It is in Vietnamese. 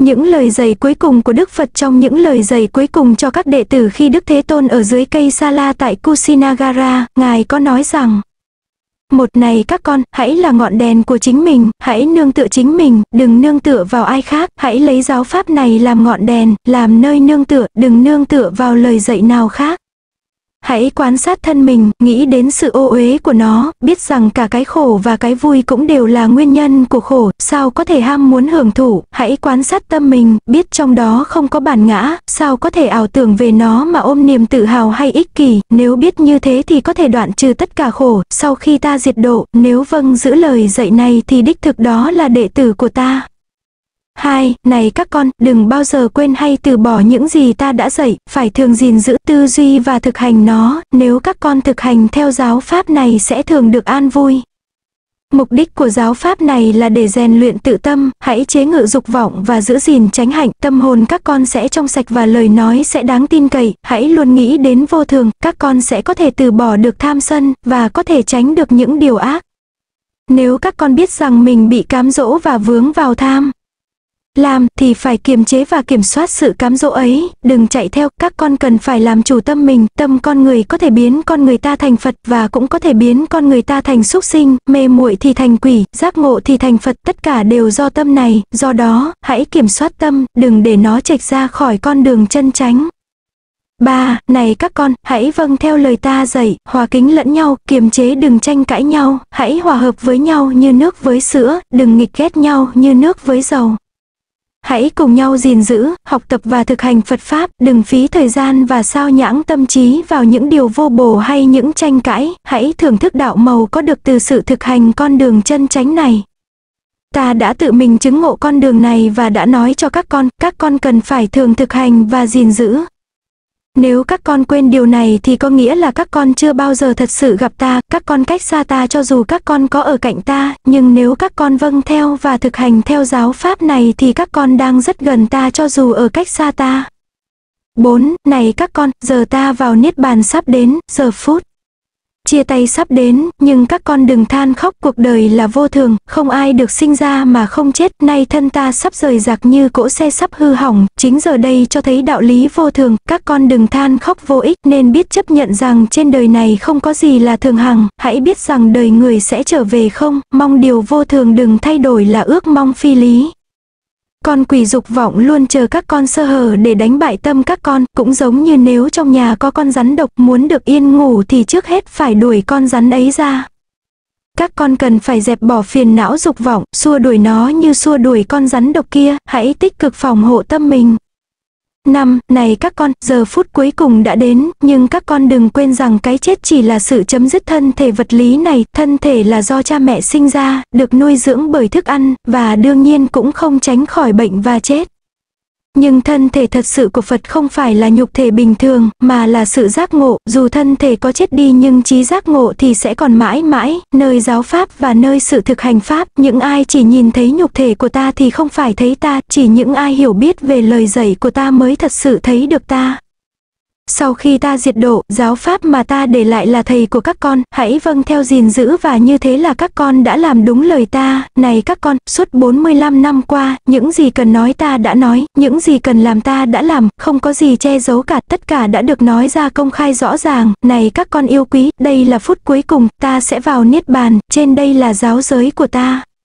Những lời dạy cuối cùng của Đức Phật trong những lời dạy cuối cùng cho các đệ tử khi Đức Thế Tôn ở dưới cây Sala tại Kusinagara, Ngài có nói rằng Một này các con, hãy là ngọn đèn của chính mình, hãy nương tựa chính mình, đừng nương tựa vào ai khác, hãy lấy giáo pháp này làm ngọn đèn, làm nơi nương tựa, đừng nương tựa vào lời dạy nào khác. Hãy quan sát thân mình, nghĩ đến sự ô uế của nó, biết rằng cả cái khổ và cái vui cũng đều là nguyên nhân của khổ, sao có thể ham muốn hưởng thụ, hãy quan sát tâm mình, biết trong đó không có bản ngã, sao có thể ảo tưởng về nó mà ôm niềm tự hào hay ích kỷ, nếu biết như thế thì có thể đoạn trừ tất cả khổ, sau khi ta diệt độ, nếu vâng giữ lời dạy này thì đích thực đó là đệ tử của ta. Hai, này các con, đừng bao giờ quên hay từ bỏ những gì ta đã dạy, phải thường gìn giữ tư duy và thực hành nó, nếu các con thực hành theo giáo pháp này sẽ thường được an vui. Mục đích của giáo pháp này là để rèn luyện tự tâm, hãy chế ngự dục vọng và giữ gìn tránh hạnh, tâm hồn các con sẽ trong sạch và lời nói sẽ đáng tin cậy, hãy luôn nghĩ đến vô thường, các con sẽ có thể từ bỏ được tham sân và có thể tránh được những điều ác. Nếu các con biết rằng mình bị cám dỗ và vướng vào tham, làm thì phải kiềm chế và kiểm soát sự cám dỗ ấy, đừng chạy theo, các con cần phải làm chủ tâm mình, tâm con người có thể biến con người ta thành Phật và cũng có thể biến con người ta thành súc sinh, mê muội thì thành quỷ, giác ngộ thì thành Phật, tất cả đều do tâm này, do đó, hãy kiểm soát tâm, đừng để nó trạch ra khỏi con đường chân tránh. Ba, này các con, hãy vâng theo lời ta dạy, hòa kính lẫn nhau, kiềm chế đừng tranh cãi nhau, hãy hòa hợp với nhau như nước với sữa, đừng nghịch ghét nhau như nước với dầu. Hãy cùng nhau gìn giữ, học tập và thực hành Phật Pháp, đừng phí thời gian và sao nhãng tâm trí vào những điều vô bổ hay những tranh cãi, hãy thưởng thức đạo màu có được từ sự thực hành con đường chân chánh này. Ta đã tự mình chứng ngộ con đường này và đã nói cho các con, các con cần phải thường thực hành và gìn giữ, nếu các con quên điều này thì có nghĩa là các con chưa bao giờ thật sự gặp ta, các con cách xa ta cho dù các con có ở cạnh ta, nhưng nếu các con vâng theo và thực hành theo giáo pháp này thì các con đang rất gần ta cho dù ở cách xa ta. 4. Này các con, giờ ta vào Niết Bàn sắp đến, giờ phút chia tay sắp đến, nhưng các con đừng than khóc cuộc đời là vô thường, không ai được sinh ra mà không chết, nay thân ta sắp rời giặc như cỗ xe sắp hư hỏng, chính giờ đây cho thấy đạo lý vô thường, các con đừng than khóc vô ích nên biết chấp nhận rằng trên đời này không có gì là thường hằng, hãy biết rằng đời người sẽ trở về không, mong điều vô thường đừng thay đổi là ước mong phi lý, con quỷ dục vọng luôn chờ các con sơ hở để đánh bại tâm các con, cũng giống như nếu trong nhà có con rắn độc muốn được yên ngủ thì trước hết phải đuổi con rắn ấy ra. Các con cần phải dẹp bỏ phiền não dục vọng, xua đuổi nó như xua đuổi con rắn độc kia, hãy tích cực phòng hộ tâm mình năm, này các con, giờ phút cuối cùng đã đến, nhưng các con đừng quên rằng cái chết chỉ là sự chấm dứt thân thể vật lý này, thân thể là do cha mẹ sinh ra, được nuôi dưỡng bởi thức ăn, và đương nhiên cũng không tránh khỏi bệnh và chết. Nhưng thân thể thật sự của Phật không phải là nhục thể bình thường, mà là sự giác ngộ, dù thân thể có chết đi nhưng trí giác ngộ thì sẽ còn mãi mãi, nơi giáo pháp và nơi sự thực hành pháp, những ai chỉ nhìn thấy nhục thể của ta thì không phải thấy ta, chỉ những ai hiểu biết về lời dạy của ta mới thật sự thấy được ta. Sau khi ta diệt độ, giáo pháp mà ta để lại là thầy của các con, hãy vâng theo gìn giữ và như thế là các con đã làm đúng lời ta. Này các con, suốt 45 năm qua, những gì cần nói ta đã nói, những gì cần làm ta đã làm, không có gì che giấu cả, tất cả đã được nói ra công khai rõ ràng. Này các con yêu quý, đây là phút cuối cùng, ta sẽ vào Niết Bàn, trên đây là giáo giới của ta.